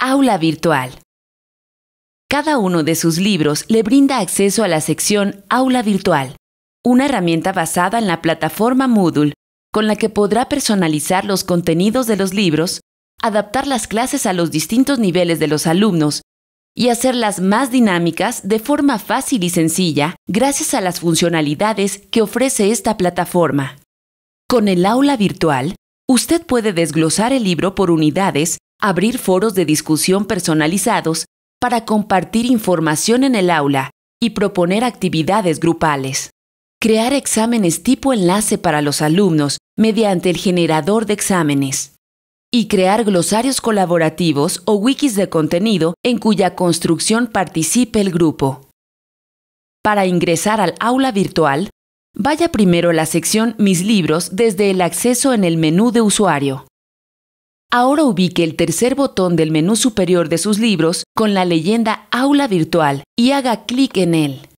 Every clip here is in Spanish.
Aula Virtual. Cada uno de sus libros le brinda acceso a la sección Aula Virtual, una herramienta basada en la plataforma Moodle, con la que podrá personalizar los contenidos de los libros, adaptar las clases a los distintos niveles de los alumnos y hacerlas más dinámicas de forma fácil y sencilla gracias a las funcionalidades que ofrece esta plataforma. Con el aula virtual, usted puede desglosar el libro por unidades abrir foros de discusión personalizados para compartir información en el aula y proponer actividades grupales. Crear exámenes tipo enlace para los alumnos mediante el generador de exámenes. Y crear glosarios colaborativos o wikis de contenido en cuya construcción participe el grupo. Para ingresar al aula virtual, vaya primero a la sección Mis libros desde el acceso en el menú de usuario. Ahora ubique el tercer botón del menú superior de sus libros con la leyenda Aula Virtual y haga clic en él.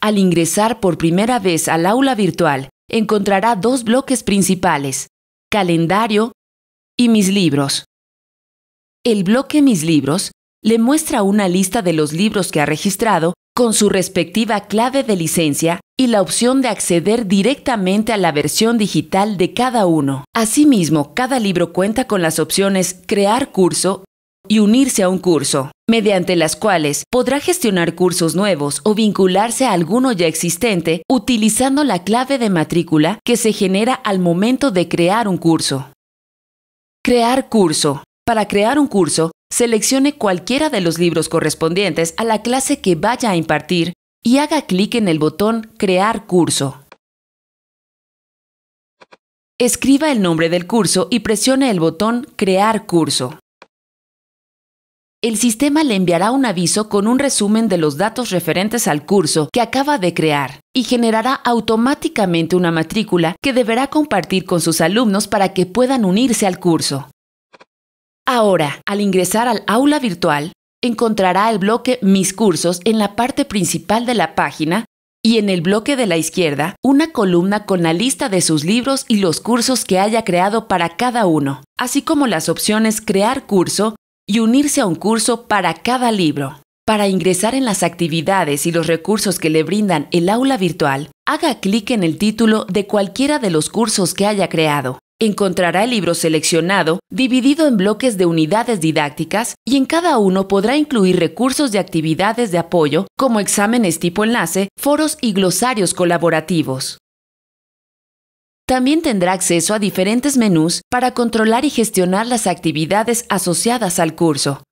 Al ingresar por primera vez al aula virtual, encontrará dos bloques principales, Calendario y Mis libros. El bloque Mis libros le muestra una lista de los libros que ha registrado con su respectiva clave de licencia y la opción de acceder directamente a la versión digital de cada uno. Asimismo, cada libro cuenta con las opciones Crear curso y unirse a un curso, mediante las cuales podrá gestionar cursos nuevos o vincularse a alguno ya existente utilizando la clave de matrícula que se genera al momento de crear un curso. Crear curso. Para crear un curso, Seleccione cualquiera de los libros correspondientes a la clase que vaya a impartir y haga clic en el botón Crear curso. Escriba el nombre del curso y presione el botón Crear curso. El sistema le enviará un aviso con un resumen de los datos referentes al curso que acaba de crear y generará automáticamente una matrícula que deberá compartir con sus alumnos para que puedan unirse al curso. Ahora, al ingresar al aula virtual, encontrará el bloque Mis cursos en la parte principal de la página y en el bloque de la izquierda una columna con la lista de sus libros y los cursos que haya creado para cada uno, así como las opciones Crear curso y Unirse a un curso para cada libro. Para ingresar en las actividades y los recursos que le brindan el aula virtual, haga clic en el título de cualquiera de los cursos que haya creado. Encontrará el libro seleccionado dividido en bloques de unidades didácticas y en cada uno podrá incluir recursos de actividades de apoyo como exámenes tipo enlace, foros y glosarios colaborativos. También tendrá acceso a diferentes menús para controlar y gestionar las actividades asociadas al curso.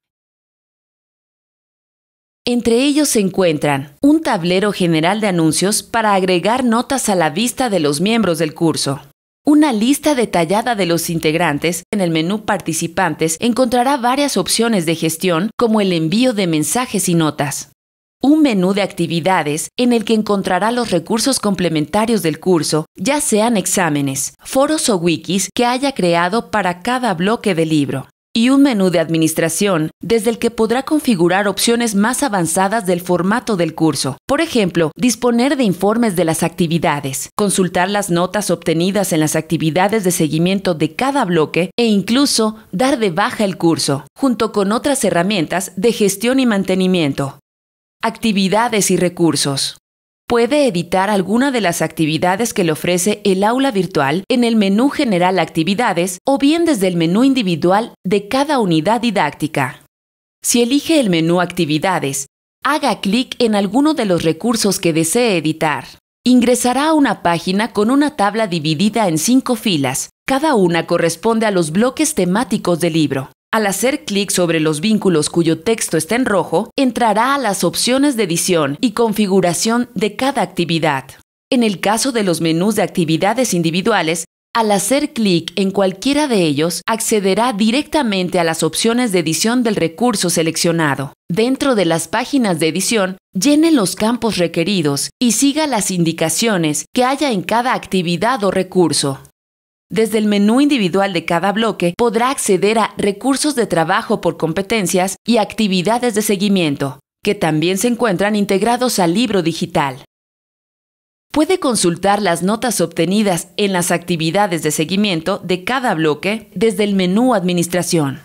Entre ellos se encuentran un tablero general de anuncios para agregar notas a la vista de los miembros del curso, una lista detallada de los integrantes en el menú Participantes encontrará varias opciones de gestión como el envío de mensajes y notas. Un menú de actividades en el que encontrará los recursos complementarios del curso, ya sean exámenes, foros o wikis que haya creado para cada bloque de libro y un menú de administración desde el que podrá configurar opciones más avanzadas del formato del curso. Por ejemplo, disponer de informes de las actividades, consultar las notas obtenidas en las actividades de seguimiento de cada bloque e incluso dar de baja el curso, junto con otras herramientas de gestión y mantenimiento. Actividades y recursos puede editar alguna de las actividades que le ofrece el aula virtual en el menú general actividades o bien desde el menú individual de cada unidad didáctica. Si elige el menú actividades, haga clic en alguno de los recursos que desee editar. Ingresará a una página con una tabla dividida en cinco filas, cada una corresponde a los bloques temáticos del libro. Al hacer clic sobre los vínculos cuyo texto está en rojo, entrará a las opciones de edición y configuración de cada actividad. En el caso de los menús de actividades individuales, al hacer clic en cualquiera de ellos, accederá directamente a las opciones de edición del recurso seleccionado. Dentro de las páginas de edición, llene los campos requeridos y siga las indicaciones que haya en cada actividad o recurso. Desde el menú individual de cada bloque podrá acceder a recursos de trabajo por competencias y actividades de seguimiento, que también se encuentran integrados al libro digital. Puede consultar las notas obtenidas en las actividades de seguimiento de cada bloque desde el menú Administración.